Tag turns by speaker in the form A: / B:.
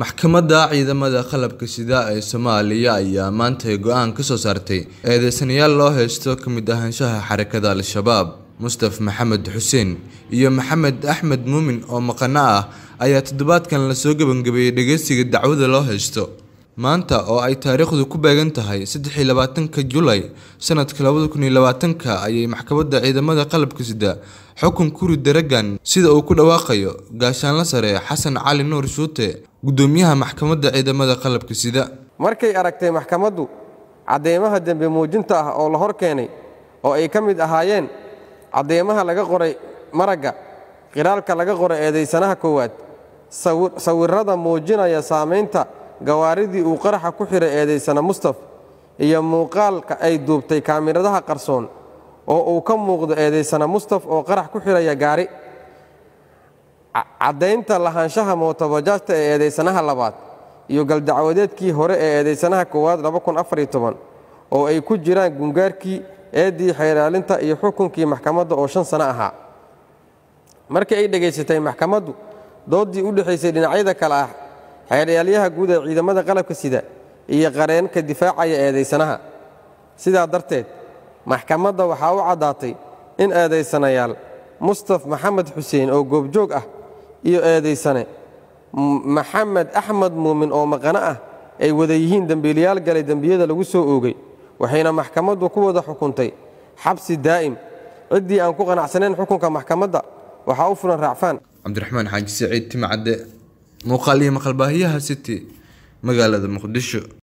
A: maxkamadda ciidamada qalabka sida ee soomaaliya ayaa maantay go-aan ka soo saartay eedeysanayaal loo haysto ka mid ahaanshaha xarakada al-shabaab mustaf maxamed xuseen iyo maxamed axmed muumin oo maqano ah ayaa toddobaadkan lasoo gebangabeeyey dhageysiga dacwada loo haysto maanta oo ay taariikhdu ku beegan tahay saddexii labaatanka julay sanadka labada kun iyo labaatanka ayay maxkamadda ciidamada qalabka sida xukun kuri daragan sida uu ku dhawaaqayo gaashaanla sare xasan cali nuur shuute guddoomiyaha maxkamadda ciidamada qalabka sida
B: markay aragtay maxkamaddu caddeymaha dembi muujinta ah oo la hor keenay oo ay ka mid ahaayeen caddeymaha laga qoray maragga qiraalka laga qoray eedaysanaha koowaad sawirrada muujinaya saamaynta gawaaridii uu qaraxa ku xidhay eedaysana mustaf iyo muuqaalka ay duubtay kaamiradaha qarsoon oo uu ka muuqdo eedaysana mustaf oo qarax ku xiraya gaari caddaynta lahaanshaha mootabajaajta ee eedaysanaha labaad iyo galdacwadeedkii hore ee eedaysanaha koowaad oo ay ku jiraan gungaarkii eeddii xeeraalinta iyo xukunkii maxkamadda oo shan sano ahaa markii ay dhegaysatay maxkamaddu dooddii u dhexaysay dhinacyada kale ah xeeryaalyaha guud ee ciidamada qalabka sida iyo qareenka difaacaya eedaysanaha sidaa darteed maxkamadda waxaa u caddaatay in eedaysanayaal mustaf maxamed xuseen oo goobjoog ah iyo eedaysane maxamed axmed muumin oo maqano ah ay wada yihiin dembiilayaal galay dembiyada lagu soo oogay waxayna maxkamaddu ku wada xukuntay xabsi daa'im ciddii aan ku qanacsanayn xukunka maxkamadda waxaa u fulan raacfaan
A: cabdiraxmaan xaaji saciid timcadde iyo maqalbaahiyaha city magaalada muqdisho